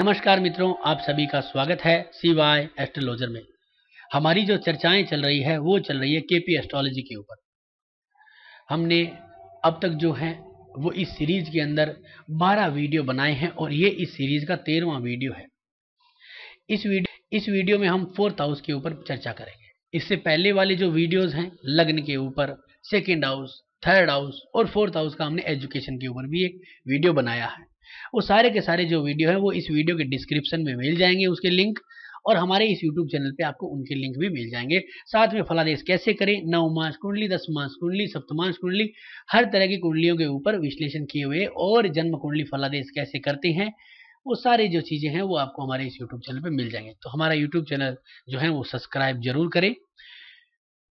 नमस्कार मित्रों आप सभी का स्वागत है सीवाय एस्ट्रोलॉजर में हमारी जो चर्चाएं चल रही है वो चल रही है केपी एस्ट्रोलॉजी के ऊपर हमने अब तक जो है वो इस सीरीज के अंदर 12 वीडियो बनाए हैं और ये इस सीरीज का तेरहवा वीडियो है इस वीडियो इस वीडियो में हम फोर्थ हाउस के ऊपर चर्चा करेंगे इससे पहले वाले जो वीडियोज हैं लग्न के ऊपर सेकेंड हाउस थर्ड हाउस और फोर्थ हाउस का हमने एजुकेशन के ऊपर भी एक वीडियो बनाया है वो सारे के सारे जो वीडियो है वो इस वीडियो के डिस्क्रिप्शन में मिल जाएंगे उसके लिंक और हमारे इस YouTube चैनल पे आपको उनके लिंक भी मिल जाएंगे साथ में फलादेश कैसे करें नौ मास कुंडली दस मास कुंडली सप्तमांश कुंडली हर तरह की कुंडलियों के ऊपर विश्लेषण किए हुए और जन्म कुंडली फलादेश कैसे करते हैं वो सारी जो चीज़ें हैं वो आपको हमारे इस यूट्यूब चैनल पर मिल जाएंगे तो हमारा यूट्यूब चैनल जो है वो सब्सक्राइब जरूर करें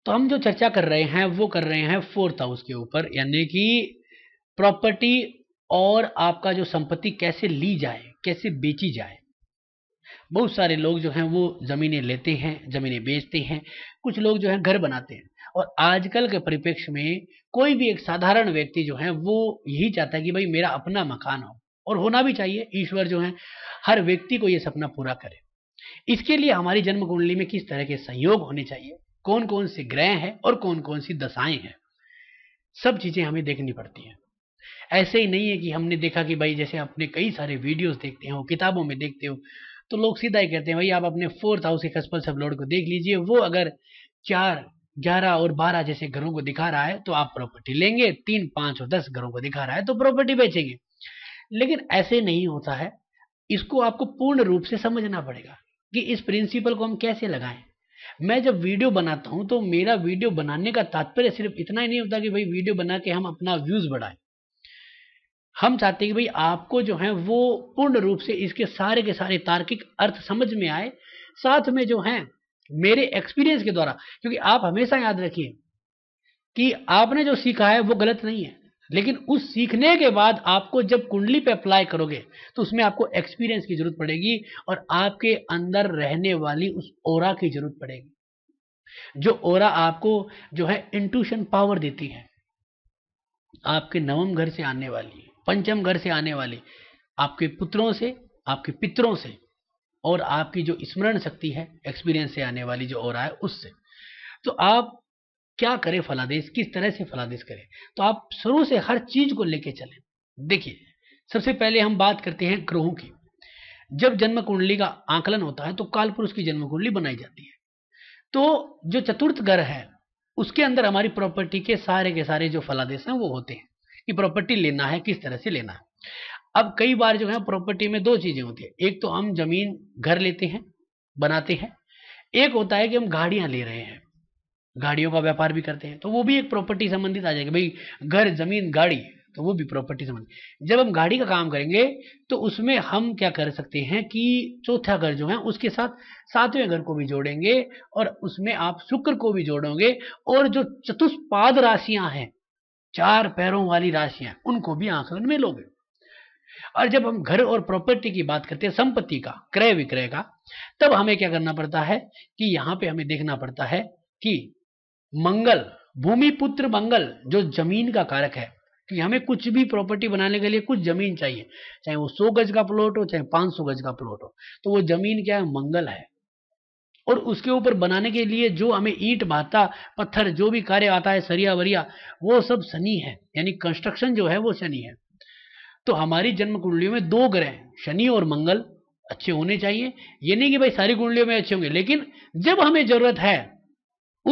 तो हम जो चर्चा कर रहे हैं वो कर रहे हैं फोर्थ हाउस के ऊपर यानी कि प्रॉपर्टी और आपका जो संपत्ति कैसे ली जाए कैसे बेची जाए बहुत सारे लोग जो हैं वो ज़मीनें लेते हैं ज़मीनें बेचते हैं कुछ लोग जो हैं घर बनाते हैं और आजकल के परिप्रेक्ष्य में कोई भी एक साधारण व्यक्ति जो है वो यही चाहता है कि भाई मेरा अपना मकान हो और होना भी चाहिए ईश्वर जो है हर व्यक्ति को ये सपना पूरा करे इसके लिए हमारी जन्म कुंडली में किस तरह के संयोग होने चाहिए कौन कौन से ग्रह हैं और कौन कौन सी दशाएं हैं सब चीज़ें हमें देखनी पड़ती हैं ऐसे ही नहीं है कि हमने देखा कि भाई जैसे अपने कई सारे वीडियोस देखते हो किताबों में देखते हो तो लोग सीधा ही कहते हैं भाई आप अपने फोर्थ हाउस के कस्पल सब लॉर्ड को देख लीजिए वो अगर चार ग्यारह और बारह जैसे घरों को दिखा रहा है तो आप प्रॉपर्टी लेंगे तीन पाँच और दस घरों को दिखा रहा है तो प्रॉपर्टी बेचेंगे लेकिन ऐसे नहीं होता है इसको आपको पूर्ण रूप से समझना पड़ेगा कि इस प्रिंसिपल को हम कैसे लगाएं मैं जब वीडियो बनाता हूं तो मेरा वीडियो बनाने का तात्पर्य सिर्फ इतना ही नहीं होता कि भाई वीडियो बना के हम अपना व्यूज बढ़ाएं हम चाहते हैं कि भाई आपको जो है वो पूर्ण रूप से इसके सारे के सारे तार्किक अर्थ समझ में आए साथ में जो है मेरे एक्सपीरियंस के द्वारा क्योंकि आप हमेशा याद रखिए कि आपने जो सीखा है वो गलत नहीं है लेकिन उस सीखने के बाद आपको जब कुंडली पे अप्लाई करोगे तो उसमें आपको एक्सपीरियंस की जरूरत पड़ेगी और आपके अंदर रहने वाली उस ओरा की जरूरत पड़ेगी जो ओरा आपको जो है इंट्यूशन पावर देती है आपके नवम घर से आने वाली पंचम घर से आने वाले आपके पुत्रों से आपके पितरों से और आपकी जो स्मरण शक्ति है एक्सपीरियंस से आने वाली जो और है उससे तो आप क्या करें फलादेश किस तरह से फलादेश करें तो आप शुरू से हर चीज को लेके चले देखिए सबसे पहले हम बात करते हैं ग्रहों की जब जन्म कुंडली का आकलन होता है तो काल पुरुष की जन्म कुंडली बनाई जाती है तो जो चतुर्थ ग्रह है उसके अंदर हमारी प्रॉपर्टी के सारे के सारे जो फलादेश हैं वो होते हैं कि प्रॉपर्टी लेना है किस तरह से लेना है अब कई बार जो है प्रॉपर्टी में दो चीज़ें होती है एक तो हम जमीन घर लेते हैं बनाते हैं एक होता है कि हम गाड़ियां ले रहे हैं गाड़ियों का व्यापार भी करते हैं तो वो भी एक प्रॉपर्टी संबंधित आ जाएगा भाई घर जमीन गाड़ी तो वो भी प्रॉपर्टी संबंधित जब हम गाड़ी का काम करेंगे तो उसमें हम क्या कर सकते हैं कि चौथा घर जो है उसके साथ सातवें घर को भी जोड़ेंगे और उसमें आप शुक्र को भी जोड़ोगे और जो चतुष्पाद राशियां हैं चार पैरों वाली राशियां उनको भी आंकलन में लोगे और जब हम घर और प्रॉपर्टी की बात करते हैं संपत्ति का क्रय विक्रय का तब हमें क्या करना पड़ता है कि यहां पे हमें देखना पड़ता है कि मंगल भूमि पुत्र मंगल जो जमीन का कारक है कि हमें कुछ भी प्रॉपर्टी बनाने के लिए कुछ जमीन चाहिए चाहे वो सौ गज का प्लॉट हो चाहे पांच सौ गज का प्लॉट हो तो वो जमीन क्या है मंगल है और उसके ऊपर बनाने के लिए जो हमें ईट भाता पत्थर जो भी कार्य आता है सरिया वरिया वो सब शनि है यानी कंस्ट्रक्शन जो है वो शनि है तो हमारी जन्म कुंडलियों में दो ग्रह शनि और मंगल अच्छे होने चाहिए ये नहीं कि भाई सारी कुंडलियों में अच्छे होंगे लेकिन जब हमें जरूरत है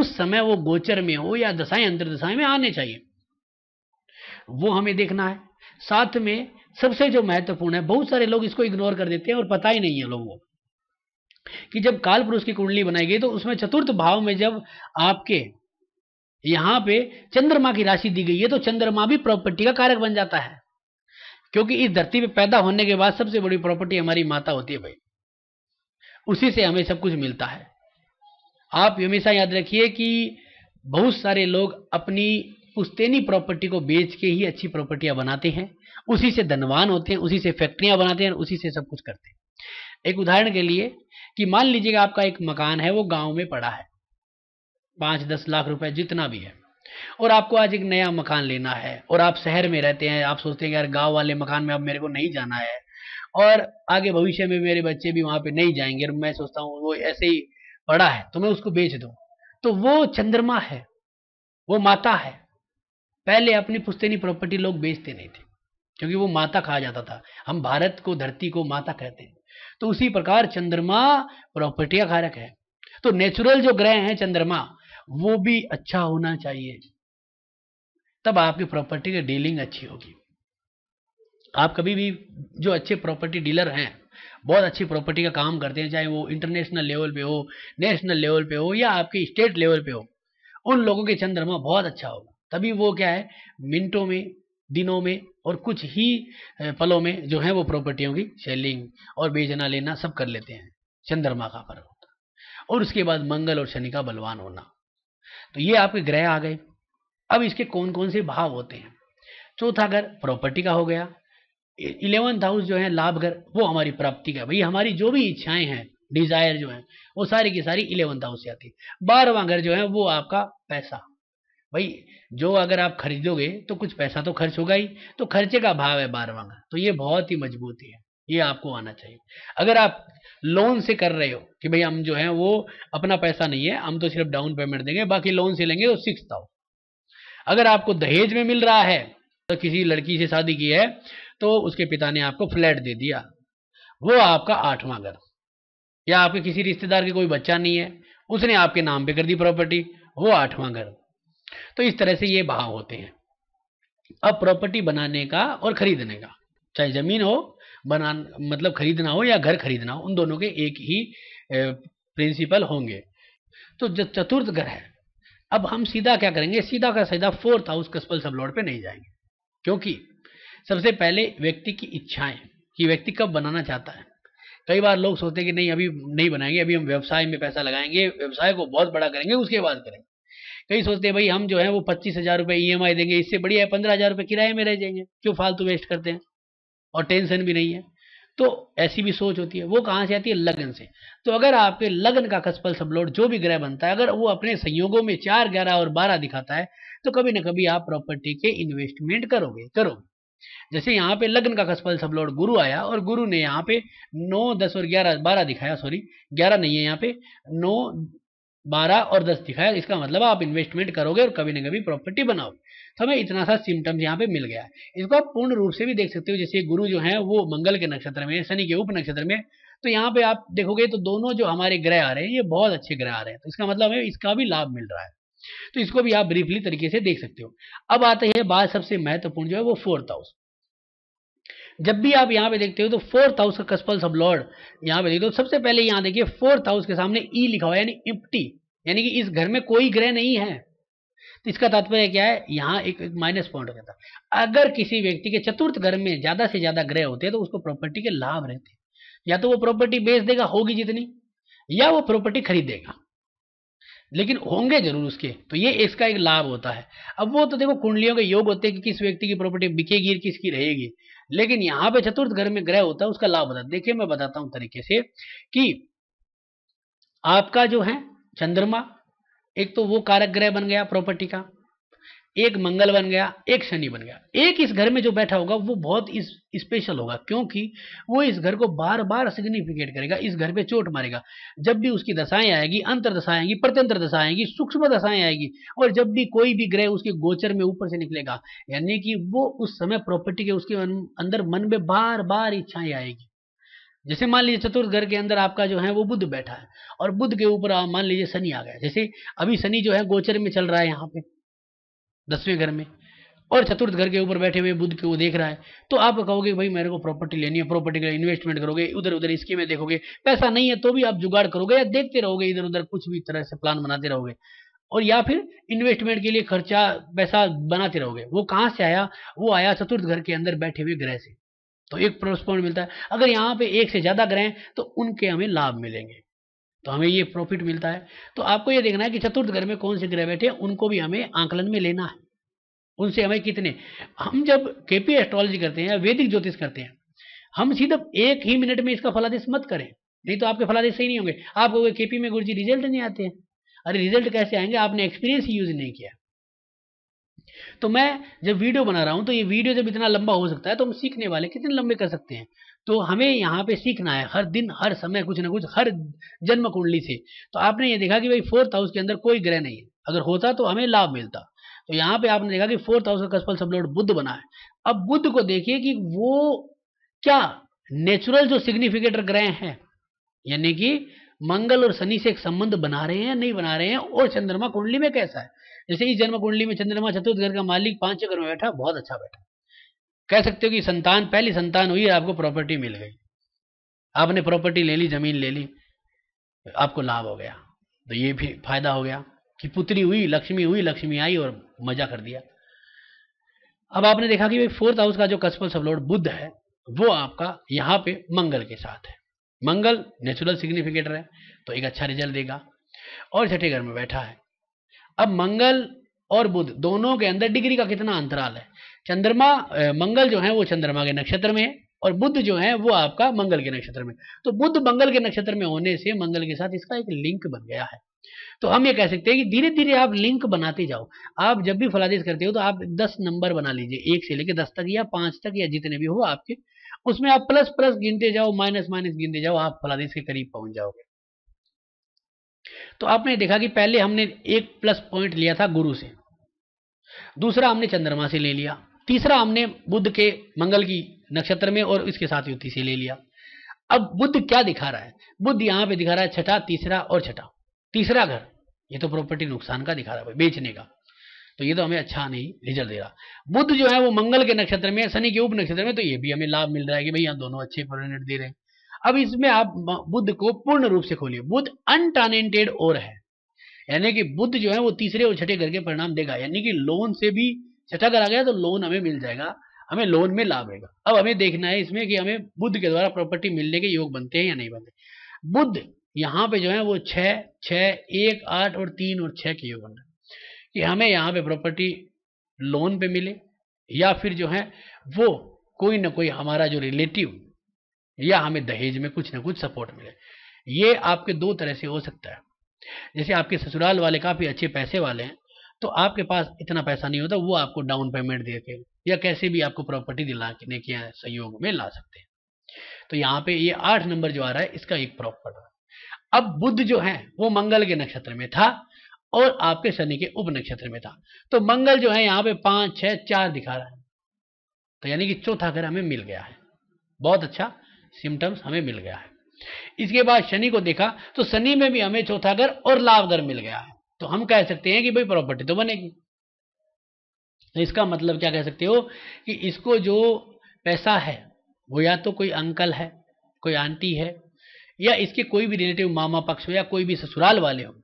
उस समय वो गोचर में हो या दशाएं दशाएं में आने चाहिए वो हमें देखना है साथ में सबसे जो महत्वपूर्ण है बहुत सारे लोग इसको इग्नोर कर देते हैं और पता ही नहीं है लोगों को कि जब काल पुरुष की कुंडली बनाई गई तो उसमें चतुर्थ भाव में जब आपके यहां पे चंद्रमा की राशि दी गई है तो चंद्रमा भी प्रॉपर्टी का कारक बन जाता है क्योंकि इस धरती पे पैदा होने के बाद सबसे बड़ी प्रॉपर्टी हमारी माता होती है भाई उसी से हमें सब कुछ मिलता है आप हमेशा याद रखिए कि बहुत सारे लोग अपनी पुस्तैनी प्रॉपर्टी को बेच के ही अच्छी प्रॉपर्टियां बनाते हैं उसी से धनवान होते हैं उसी से फैक्ट्रियां बनाते हैं उसी से सब कुछ करते हैं एक उदाहरण के लिए कि मान लीजिएगा आपका एक मकान है वो गांव में पड़ा है पांच दस लाख रुपए जितना भी है और आपको आज एक नया मकान लेना है और आप शहर में रहते हैं आप सोचते हैं यार गांव वाले मकान में अब मेरे को नहीं जाना है और आगे भविष्य में मेरे बच्चे भी वहां पे नहीं जाएंगे और मैं सोचता हूँ वो ऐसे ही पड़ा है तो मैं उसको बेच दू तो वो चंद्रमा है वो माता है पहले अपनी पुस्तैनी प्रॉपर्टी लोग बेचते नहीं थे क्योंकि वो माता कहा जाता था हम भारत को धरती को माता कहते हैं तो उसी प्रकार चंद्रमा प्रॉपर्टी का कारक है तो नेचुरल जो ग्रह हैं चंद्रमा वो भी अच्छा होना चाहिए तब आपकी प्रॉपर्टी की डीलिंग अच्छी होगी आप कभी भी जो अच्छे प्रॉपर्टी डीलर हैं बहुत अच्छी प्रॉपर्टी का काम करते हैं चाहे वो इंटरनेशनल लेवल पे हो नेशनल लेवल पे हो या आपके स्टेट लेवल पे हो उन लोगों के चंद्रमा बहुत अच्छा होगा तभी वो क्या है मिनटों में दिनों में और कुछ ही पलों में जो है वो प्रॉपर्टियों की सेलिंग और बेचना लेना सब कर लेते हैं चंद्रमा का पर्व होता और उसके बाद मंगल और शनि का बलवान होना तो ये आपके ग्रह आ गए अब इसके कौन कौन से भाव होते हैं चौथा घर प्रॉपर्टी का हो गया इलेवंथ हाउस जो है लाभ घर वो हमारी प्राप्ति का भाई हमारी जो भी इच्छाएं हैं डिजायर जो है वो सारी की सारी इलेवंथ हाउस से आती है बारहवा घर जो है वो आपका पैसा भाई जो अगर आप खरीदोगे तो कुछ पैसा तो खर्च होगा ही तो खर्चे का भाव है बारहवा का तो ये बहुत ही मजबूती है ये आपको आना चाहिए अगर आप लोन से कर रहे हो कि भाई हम जो है वो अपना पैसा नहीं है हम तो सिर्फ डाउन पेमेंट देंगे बाकी लोन से लेंगे तो सिक्स थाउजेंड अगर आपको दहेज में मिल रहा है तो किसी लड़की से शादी की है तो उसके पिता ने आपको फ्लैट दे दिया वो आपका आठवां घर या आपके किसी रिश्तेदार के कोई बच्चा नहीं है उसने आपके नाम पे कर दी प्रॉपर्टी वो आठवां घर तो इस तरह से ये भाव होते हैं अब प्रॉपर्टी बनाने का और खरीदने का चाहे जमीन हो बना मतलब खरीदना हो या घर खरीदना हो उन दोनों के एक ही प्रिंसिपल होंगे तो जो चतुर्थ घर है अब हम सीधा क्या करेंगे सीधा का सीधा फोर्थ हाउस कस्पल सब लॉर्ड पे नहीं जाएंगे क्योंकि सबसे पहले व्यक्ति की इच्छाएं कि व्यक्ति कब बनाना चाहता है कई बार लोग सोचते हैं कि नहीं अभी नहीं बनाएंगे अभी हम व्यवसाय में पैसा लगाएंगे व्यवसाय को बहुत बड़ा करेंगे उसके बाद करेंगे कई सोचते हैं भाई हम जो है वो पच्चीस हज़ार रुपये ई e देंगे इससे बढ़िया है पंद्रह हज़ार रुपये किराए में रह जाएंगे क्यों फालतू वेस्ट करते हैं और टेंशन भी नहीं है तो ऐसी भी सोच होती है वो कहाँ से आती है लगन से तो अगर आपके लगन का कसपल सबलोड जो भी ग्रह बनता है अगर वो अपने संयोगों में चार ग्यारह और बारह दिखाता है तो कभी ना कभी आप प्रॉपर्टी के इन्वेस्टमेंट करोगे करोगे जैसे यहाँ पे लग्न का कसपल सबलोड गुरु आया और गुरु ने यहाँ पे नौ दस और ग्यारह बारह दिखाया सॉरी ग्यारह नहीं है यहाँ पे नौ बारह और दस दिखाया इसका मतलब आप इन्वेस्टमेंट करोगे और कभी ना कभी प्रॉपर्टी बनाओगे तो हमें इतना सा सिम्टम्स यहाँ पे मिल गया है इसको आप पूर्ण रूप से भी देख सकते हो जैसे गुरु जो है वो मंगल के नक्षत्र में शनि के उप नक्षत्र में तो यहाँ पे आप देखोगे तो दोनों जो हमारे ग्रह आ रहे हैं ये बहुत अच्छे ग्रह आ रहे हैं तो इसका मतलब हमें इसका भी लाभ मिल रहा है तो इसको भी आप ब्रीफली तरीके से देख सकते हो अब आते हैं बात सबसे महत्वपूर्ण जो है वो फोर्थ हाउस जब भी आप यहाँ पे देखते हो तो फोर्थ हाउस का कस्पल सब लॉर्ड यहाँ पे देखते हो सबसे पहले यहाँ देखिए फोर्थ हाउस के सामने ई लिखा हुआ है यानी इप्टी यानी कि इस घर में कोई ग्रह नहीं है तो इसका तात्पर्य क्या है यहाँ एक, एक माइनस पॉइंट रहता है अगर किसी व्यक्ति के चतुर्थ घर में ज़्यादा से ज़्यादा ग्रह होते हैं तो उसको प्रॉपर्टी के लाभ रहते हैं या तो वो प्रॉपर्टी बेच देगा होगी जितनी या वो प्रॉपर्टी खरीदेगा लेकिन होंगे जरूर उसके तो ये इसका एक लाभ होता है अब वो तो देखो कुंडलियों के योग होते हैं कि किस व्यक्ति की प्रॉपर्टी बिकेगी किसकी रहेगी लेकिन यहाँ पे चतुर्थ घर में ग्रह होता है उसका लाभ है देखिए मैं बताता हूं तरीके से कि आपका जो है चंद्रमा एक तो वो कारक ग्रह बन गया प्रॉपर्टी का एक मंगल बन गया एक शनि बन गया एक इस घर में जो बैठा होगा वो बहुत इस स्पेशल होगा क्योंकि वो इस घर को बार बार सिग्निफिकेट करेगा इस घर पे चोट मारेगा जब भी उसकी दशाएं आएगी अंतर दशाएं आएगी प्रत्यंतर दशाएं आएगी सूक्ष्म दशाएं आएगी और जब भी कोई भी ग्रह उसके गोचर में ऊपर से निकलेगा यानी कि वो उस समय प्रॉपर्टी के उसके अंदर मन में बार बार इच्छाएं आएगी जैसे मान लीजिए चतुर्थ घर के अंदर आपका जो है वो बुद्ध बैठा है और बुद्ध के ऊपर मान लीजिए शनि आ गया जैसे अभी शनि जो है गोचर में चल रहा है यहाँ पे दसवें घर में और चतुर्थ घर के ऊपर बैठे हुए बुद्ध को देख रहा है तो आप कहोगे भाई मेरे को प्रॉपर्टी लेनी है प्रॉपर्टी के इन्वेस्टमेंट करोगे इधर उधर इसके में देखोगे पैसा नहीं है तो भी आप जुगाड़ करोगे या देखते रहोगे इधर उधर कुछ भी तरह से प्लान बनाते रहोगे और या फिर इन्वेस्टमेंट के लिए खर्चा पैसा बनाते रहोगे वो कहाँ से आया वो आया चतुर्थ घर के अंदर बैठे हुए ग्रह से तो एक प्रोस्पॉइंट मिलता है अगर यहाँ पे एक से ज़्यादा ग्रह हैं तो उनके हमें लाभ मिलेंगे तो हमें ये प्रॉफिट मिलता है तो आपको ये देखना है कि चतुर्थ घर में कौन से ग्रह बैठे उनको भी हमें आंकलन में लेना है उनसे हमें कितने हम जब केपी एस्ट्रोलॉजी करते हैं या वैदिक ज्योतिष करते हैं हम सीधा एक ही मिनट में इसका फलादेश मत करें नहीं तो आपके फलादेश सही नहीं होंगे आप कहोगे केपी में गुरु जी रिजल्ट नहीं आते हैं अरे रिजल्ट कैसे आएंगे आपने एक्सपीरियंस यूज नहीं किया तो मैं जब वीडियो बना रहा हूँ तो ये वीडियो जब इतना लंबा हो सकता है तो हम सीखने वाले कितने लंबे कर सकते हैं तो हमें यहाँ पे सीखना है हर दिन हर समय कुछ ना कुछ हर जन्म कुंडली से तो आपने ये देखा कि भाई फोर्थ हाउस के अंदर कोई ग्रह नहीं है अगर होता तो हमें लाभ मिलता तो यहाँ पे आपने देखा कि फोर्थ हाउस का कसफल सब लोड बुद्ध बना है अब बुद्ध को देखिए कि वो क्या नेचुरल जो सिग्निफिकेटर ग्रह है यानी कि मंगल और शनि से एक संबंध बना रहे हैं नहीं बना रहे हैं और चंद्रमा कुंडली में कैसा है जैसे इस जन्म कुंडली में चंद्रमा चतुर्थ घर का मालिक पांच घर में बैठा बहुत अच्छा बैठा कह सकते हो कि संतान पहली संतान हुई आपको प्रॉपर्टी मिल गई आपने प्रॉपर्टी ले ली जमीन ले ली आपको लाभ हो गया तो ये भी फायदा हो गया कि पुत्री हुई लक्ष्मी हुई लक्ष्मी आई और मजा कर दिया अब आपने देखा कि भाई फोर्थ हाउस का जो कस्पल सब लोड बुद्ध है वो आपका यहाँ पे मंगल के साथ है मंगल नेचुरल सिग्निफिकेटर है तो एक अच्छा रिजल्ट देगा और छठे घर में बैठा है अब मंगल और बुध दोनों के अंदर डिग्री का कितना अंतराल है चंद्रमा मंगल जो है वो चंद्रमा के नक्षत्र में है और बुद्ध जो है वो आपका मंगल के नक्षत्र में तो बुद्ध मंगल के नक्षत्र में होने से मंगल के साथ इसका एक लिंक बन गया है तो हम ये कह सकते हैं कि धीरे धीरे आप लिंक बनाते जाओ आप जब भी फलादेश करते हो तो आप दस नंबर बना लीजिए एक से लेकर दस तक या पांच तक या जितने भी हो आपके उसमें आप प्लस प्लस गिनते जाओ माइनस माइनस गिनते जाओ आप फलादेश के करीब पहुंच जाओगे तो आपने देखा कि पहले हमने एक प्लस पॉइंट लिया था गुरु से दूसरा हमने चंद्रमा से ले लिया तीसरा हमने बुद्ध के मंगल की नक्षत्र में और इसके साथ युति से ले लिया अब बुद्ध क्या दिखा रहा है बुद्ध यहाँ पे दिखा रहा है छठा तीसरा और छठा तीसरा घर ये तो प्रॉपर्टी नुकसान का दिखा रहा है बेचने का तो ये तो हमें अच्छा नहीं रिजल्ट दे रहा बुद्ध जो है वो मंगल के नक्षत्र में शनि के उप नक्षत्र में तो ये भी हमें लाभ मिल रहा है कि भाई यहाँ दोनों अच्छे प्रोनेट दे रहे हैं अब इसमें आप बुद्ध को पूर्ण रूप से खोलिए बुद्ध अनटेड और है यानी कि बुद्ध जो है वो तीसरे और छठे घर के परिणाम देगा यानी कि लोन से भी छठा घर आ गया तो लोन हमें मिल जाएगा हमें लोन में लाभ होगा अब हमें देखना है इसमें कि हमें बुद्ध के द्वारा प्रॉपर्टी मिलने के योग बनते हैं या नहीं बनते बुद्ध यहाँ पे जो है वो छह छः एक आठ और तीन और छह के योग बन रहे कि हमें यहाँ पे प्रॉपर्टी लोन पे मिले या फिर जो है वो कोई ना कोई हमारा जो रिलेटिव या हमें दहेज में कुछ ना कुछ सपोर्ट मिले ये आपके दो तरह से हो सकता है जैसे आपके ससुराल वाले काफ़ी अच्छे पैसे वाले हैं तो आपके पास इतना पैसा नहीं होता वो आपको डाउन पेमेंट दे के या कैसे भी आपको प्रॉपर्टी दिलाने के सहयोग में ला सकते हैं तो यहाँ पे ये आठ नंबर जो आ रहा है इसका एक प्रॉपर अब बुद्ध जो है वो मंगल के नक्षत्र में था और आपके शनि के उप नक्षत्र में था तो मंगल जो है यहाँ पे पांच छह चार दिखा रहा है तो यानी कि चौथा घर हमें मिल गया है बहुत अच्छा सिम्टम्स हमें मिल गया है इसके बाद शनि को देखा तो शनि में भी हमें चौथा घर और लाभ घर मिल गया है तो हम कह सकते हैं कि भाई प्रॉपर्टी तो बनेगी तो इसका मतलब क्या कह सकते हो कि इसको जो पैसा है वो या तो कोई अंकल है कोई आंटी है या इसके कोई भी रिलेटिव मामा पक्ष हो या कोई भी ससुराल वाले हो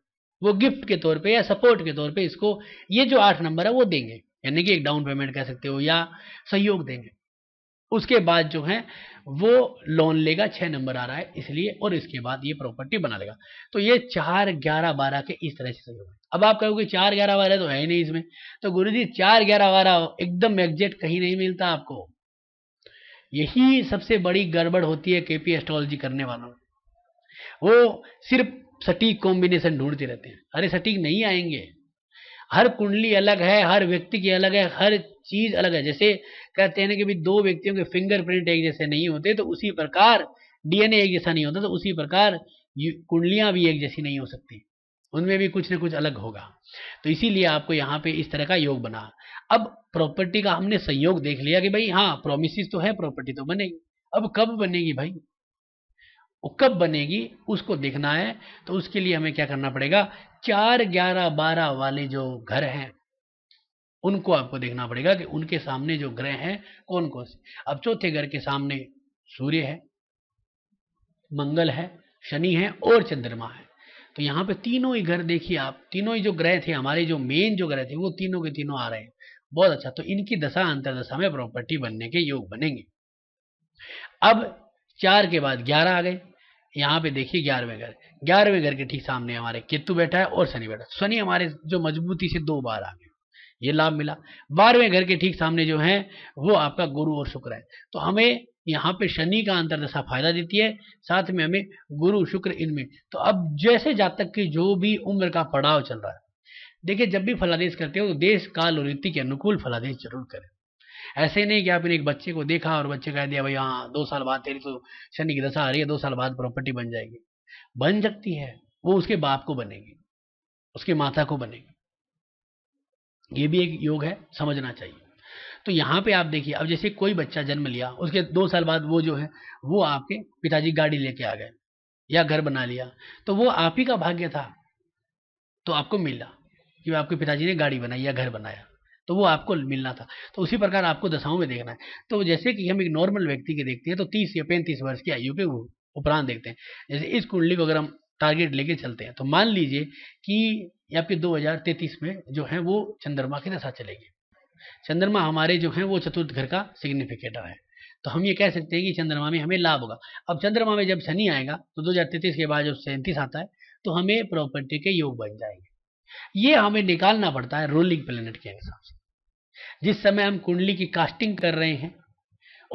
वो गिफ्ट के तौर पे या सपोर्ट के तौर पे इसको ये जो आठ नंबर है वो देंगे यानी कि एक डाउन पेमेंट कह सकते हो या सहयोग देंगे उसके बाद जो है वो लोन लेगा छः नंबर आ रहा है इसलिए और इसके बाद ये प्रॉपर्टी बना लेगा तो ये चार ग्यारह बारह के इस तरह से अब आप कहोगे चार ग्यारह बारह तो है ही नहीं इसमें तो गुरु जी चार ग्यारह बारह एकदम एग्जैक्ट कहीं नहीं मिलता आपको यही सबसे बड़ी गड़बड़ होती है के पी एस्ट्रोलॉजी करने वालों वो सिर्फ सटीक कॉम्बिनेशन ढूंढते रहते हैं अरे सटीक नहीं आएंगे हर कुंडली अलग है हर व्यक्ति की अलग है हर चीज़ अलग है जैसे कहते हैं कि भी दो व्यक्तियों के फिंगरप्रिंट एक जैसे नहीं होते तो उसी प्रकार डीएनए एक जैसा नहीं होता तो उसी प्रकार कुंडलियां भी एक जैसी नहीं हो सकती उनमें भी कुछ ना कुछ अलग होगा तो इसीलिए आपको यहाँ पे इस तरह का योग बना अब प्रॉपर्टी का हमने संयोग देख लिया कि भाई हाँ प्रोमिस तो है प्रॉपर्टी तो बनेगी अब कब बनेगी भाई वो कब बनेगी उसको देखना है तो उसके लिए हमें क्या करना पड़ेगा चार ग्यारह बारह वाले जो घर हैं उनको आपको देखना पड़ेगा कि उनके सामने जो ग्रह हैं कौन कौन से अब चौथे घर के सामने सूर्य है मंगल है शनि है और चंद्रमा है तो यहाँ पे तीनों ही घर देखिए आप तीनों ही जो ग्रह थे हमारे जो मेन जो ग्रह थे वो तीनों के तीनों आ रहे हैं बहुत अच्छा तो इनकी दशा अंतरदशा में प्रॉपर्टी बनने के योग बनेंगे अब चार के बाद ग्यारह आ गए यहाँ पे देखिए ग्यारहवें घर ग्यारहवें घर के ठीक सामने हमारे केतु बैठा है और शनि बैठा है शनि हमारे जो मजबूती से दो बार आ गए ये लाभ मिला बारहवें घर के ठीक सामने जो है वो आपका गुरु और शुक्र है तो हमें यहाँ पे शनि का अंतरदशा फायदा देती है साथ में हमें गुरु शुक्र इनमें तो अब जैसे जातक की जो भी उम्र का पड़ाव चल रहा है देखिए जब भी फलादेश करते हो तो देश काल और रीति के अनुकूल फलादेश जरूर करें ऐसे नहीं कि आपने एक बच्चे को देखा और बच्चे कह दिया भाई हाँ दो साल बाद तेरी तो शनि की दशा आ रही है दो साल बाद प्रॉपर्टी बन जाएगी बन सकती है वो उसके बाप को बनेगी उसके माता को बनेगी ये भी एक योग है समझना चाहिए तो यहाँ पे आप देखिए अब जैसे कोई बच्चा जन्म लिया उसके दो साल बाद वो जो है वो आपके पिताजी गाड़ी लेके आ गए या घर बना लिया तो वो आप ही का भाग्य था तो आपको मिला कि आपके पिताजी ने गाड़ी बनाई या घर बनाया तो वो आपको मिलना था तो उसी प्रकार आपको दशाओं में देखना है तो जैसे कि हम एक नॉर्मल व्यक्ति के देखते हैं तो तीस या पैंतीस वर्ष की आयु के उपरांत देखते हैं जैसे इस कुंडली को अगर हम टारगेट लेके चलते हैं तो मान लीजिए कि आपके 2033 में जो है वो चंद्रमा के दशा चलेगी चंद्रमा हमारे जो है वो चतुर्थ घर का सिग्निफिकेटर है तो हम ये कह सकते हैं कि चंद्रमा में हमें लाभ होगा अब चंद्रमा में जब शनि आएगा तो दो के बाद जब सैंतीस आता है तो हमें प्रॉपर्टी के योग बन जाएंगे ये हमें निकालना पड़ता है रोलिंग प्लेनेट के हिसाब से जिस समय हम कुंडली की कास्टिंग कर रहे हैं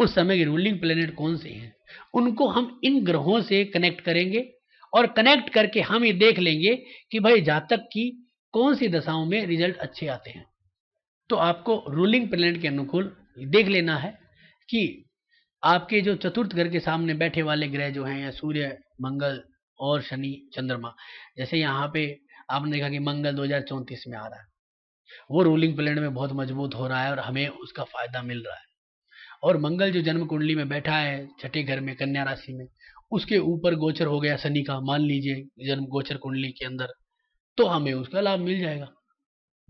उस समय के रूलिंग प्लेनेट कौन से हैं उनको हम इन ग्रहों से कनेक्ट करेंगे और कनेक्ट करके हम ये देख लेंगे कि भाई जातक की कौन सी दशाओं में रिजल्ट अच्छे आते हैं तो आपको रूलिंग प्लेनेट के अनुकूल देख लेना है कि आपके जो चतुर्थ घर के सामने बैठे वाले ग्रह जो हैं या सूर्य मंगल और शनि चंद्रमा जैसे यहाँ पे आपने देखा कि मंगल दो में आ रहा है वो रूलिंग प्लेनेट में बहुत मजबूत हो रहा है और हमें उसका फायदा मिल रहा है और मंगल जो जन्म कुंडली में बैठा है छठे घर में कन्या राशि में उसके ऊपर गोचर हो गया शनि का मान लीजिए जन्म गोचर कुंडली के अंदर तो हमें उसका लाभ मिल जाएगा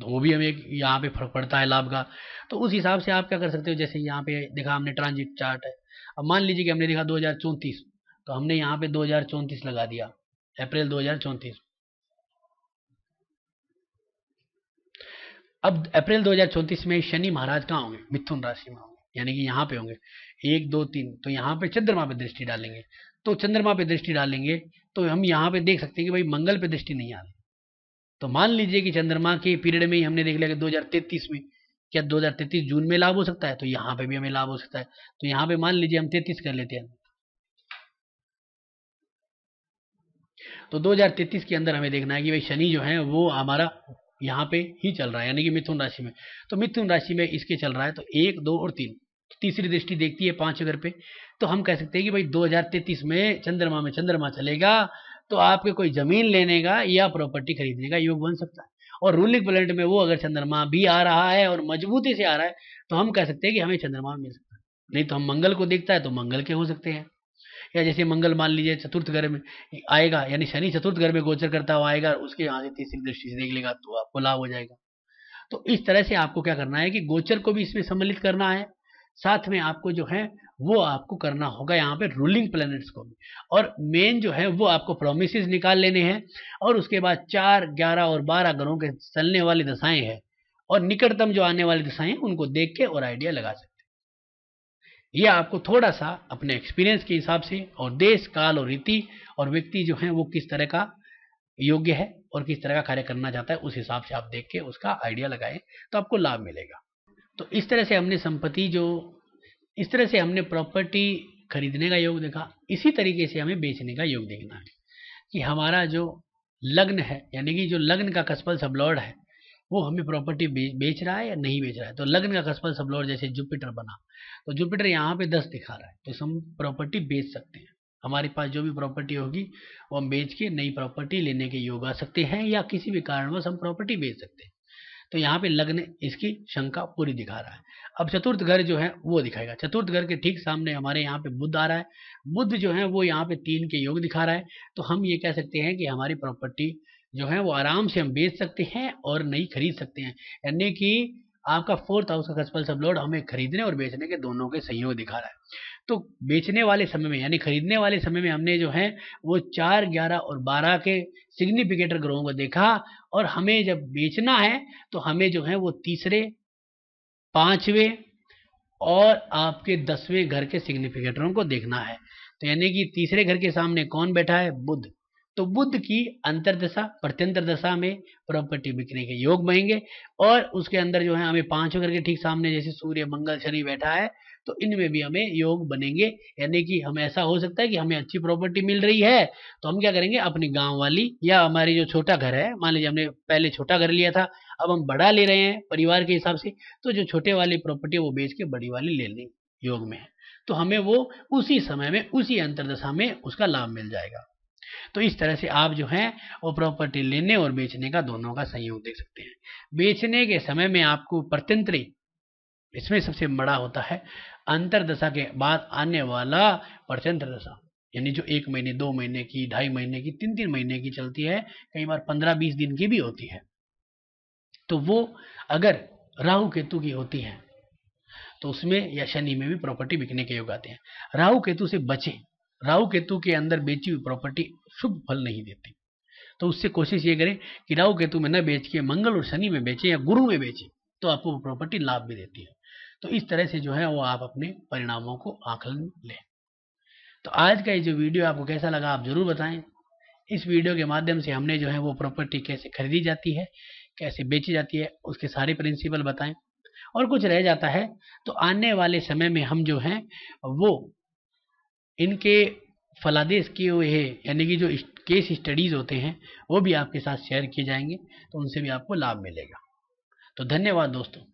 तो वो भी हमें यहाँ पे फर्क पड़ता है लाभ का तो उस हिसाब से आप क्या कर सकते हो जैसे यहाँ पे देखा हमने ट्रांजिट चार्ट है अब मान लीजिए कि हमने देखा दो तो हमने यहाँ पे दो लगा दिया अप्रैल दो अब अप्रैल 2034 में शनि महाराज कहाँ होंगे मिथुन राशि में होंगे यानी कि यहाँ पे होंगे एक दो तीन तो यहाँ पे चंद्रमा पे दृष्टि डालेंगे तो चंद्रमा पे दृष्टि डालेंगे तो हम यहाँ पे देख सकते हैं कि भाई मंगल पे दृष्टि नहीं आ रही तो मान लीजिए कि चंद्रमा के पीरियड में ही हमने देख लिया कि 2033 में क्या 2033 जून में लाभ हो सकता है तो यहाँ पे भी हमें लाभ हो सकता है तो यहाँ पे मान लीजिए हम तैतीस कर लेते हैं तो 2033 के अंदर हमें देखना है कि भाई शनि जो है वो हमारा यहाँ पे ही चल रहा है यानी कि मिथुन राशि में तो मिथुन राशि में इसके चल रहा है तो एक दो और तीन तीसरी दृष्टि देखती है पांच घर पे तो हम कह सकते हैं कि भाई 2033 में चंद्रमा में चंद्रमा चलेगा तो आपके कोई जमीन लेने का या प्रॉपर्टी खरीदने का योग बन सकता है और रूलिंग प्लेनेट में वो अगर चंद्रमा भी आ रहा है और मजबूती से आ रहा है तो हम कह सकते हैं कि हमें चंद्रमा मिल सकता है नहीं तो हम मंगल को देखता है तो मंगल के हो सकते हैं या जैसे मंगल मान लीजिए चतुर्थ घर में आएगा यानी शनि चतुर्थ घर में गोचर करता हुआ आएगा उसके यहाँ से तीसरी दृष्टि से देख लेगा तो आपको लाभ हो जाएगा तो इस तरह से आपको क्या करना है कि गोचर को भी इसमें सम्मिलित करना है साथ में आपको जो है वो आपको करना होगा यहाँ पे रूलिंग प्लैनेट्स को भी और मेन जो है वो आपको प्रोमिस निकाल लेने हैं और उसके बाद चार ग्यारह और बारह ग्रहों के चलने वाली दशाएं हैं और निकटतम जो आने वाली दशाएं हैं उनको देख के और आइडिया लगा सकते हैं ये आपको थोड़ा सा अपने एक्सपीरियंस के हिसाब से और देश काल और रीति और व्यक्ति जो है वो किस तरह का योग्य है और किस तरह का कार्य करना चाहता है उस हिसाब से आप देख के उसका आइडिया लगाएं तो आपको लाभ मिलेगा तो इस तरह से हमने संपत्ति जो इस तरह से हमने प्रॉपर्टी खरीदने का योग देखा इसी तरीके से हमें बेचने का योग देखना है कि हमारा जो लग्न है यानी कि जो लग्न का कसपल सबलॉर्ड है वो हमें प्रॉपर्टी बेच रहा है या नहीं बेच रहा है तो लग्न का कसपल सबलॉर्ड जैसे जुपिटर बना तो जुपिटर यहाँ पे दस दिखा रहा है तो हम प्रॉपर्टी बेच सकते हैं हमारे पास जो भी प्रॉपर्टी होगी वो हम बेच के नई प्रॉपर्टी लेने के योग आ सकते हैं या किसी भी कारणवश हम प्रॉपर्टी बेच सकते हैं तो यहाँ पे लग्न इसकी शंका पूरी दिखा रहा है अब चतुर्थ घर जो है वो दिखाएगा चतुर्थ घर के ठीक सामने हमारे यहाँ पे बुद्ध आ रहा है बुद्ध जो है वो यहाँ पे तीन के योग दिखा रहा है तो हम ये कह सकते हैं कि हमारी प्रॉपर्टी जो है वो आराम से हम बेच सकते हैं और नहीं खरीद सकते हैं यानी कि आपका फोर्थ हाउस का कसपल सब लोड हमें खरीदने और बेचने के दोनों के सहयोग दिखा रहा है तो बेचने वाले समय में यानी खरीदने वाले समय में हमने जो है वो चार ग्यारह और बारह के सिग्निफिकेटर ग्रहों को देखा और हमें जब बेचना है तो हमें जो है वो तीसरे पांचवें और आपके दसवें घर के सिग्निफिकेटरों को देखना है तो यानी कि तीसरे घर के सामने कौन बैठा है बुद्ध तो बुद्ध की अंतरदशा प्रत्यंतर दशा में प्रॉपर्टी बिकने के योग बनेंगे और उसके अंदर जो है हमें पांचवें घर के ठीक सामने जैसे सूर्य मंगल शनि बैठा है तो इनमें भी हमें योग बनेंगे यानी कि हम ऐसा हो सकता है कि हमें अच्छी प्रॉपर्टी मिल रही है तो हम क्या करेंगे अपने गांव वाली या हमारी जो छोटा घर है मान लीजिए हमने पहले छोटा घर लिया था अब हम बड़ा ले रहे हैं परिवार के हिसाब से तो जो छोटे वाली प्रॉपर्टी वो बेच के बड़ी वाली ले लें योग में तो हमें वो उसी समय में उसी अंतरदशा में उसका लाभ मिल जाएगा तो इस तरह से आप जो है वो प्रॉपर्टी लेने और बेचने का दोनों का संयोग देख सकते हैं बेचने के समय में आपको प्रत्यंतरी इसमें सबसे बड़ा होता है अंतरदशा के बाद आने वाला परचंद्र दशा यानी जो एक महीने दो महीने की ढाई महीने की तीन तीन महीने की चलती है कई बार पंद्रह बीस दिन की भी होती है तो वो अगर राहु केतु की होती है तो उसमें या शनि में भी प्रॉपर्टी बिकने के योग आते हैं राहु केतु से बचे राहु केतु के अंदर बेची हुई प्रॉपर्टी शुभ फल नहीं देती तो उससे कोशिश ये करें कि राहु केतु में न बेच के मंगल और शनि में बेचें या गुरु में बेचें तो आपको प्रॉपर्टी लाभ भी देती है तो इस तरह से जो है वो आप अपने परिणामों को आकलन लें तो आज का ये जो वीडियो आपको कैसा लगा आप ज़रूर बताएं इस वीडियो के माध्यम से हमने जो है वो प्रॉपर्टी कैसे खरीदी जाती है कैसे बेची जाती है उसके सारे प्रिंसिपल बताएं और कुछ रह जाता है तो आने वाले समय में हम जो हैं वो इनके फलादेश किए हुए हैं यानी कि जो केस स्टडीज़ होते हैं वो भी आपके साथ शेयर किए जाएंगे तो उनसे भी आपको लाभ मिलेगा तो धन्यवाद दोस्तों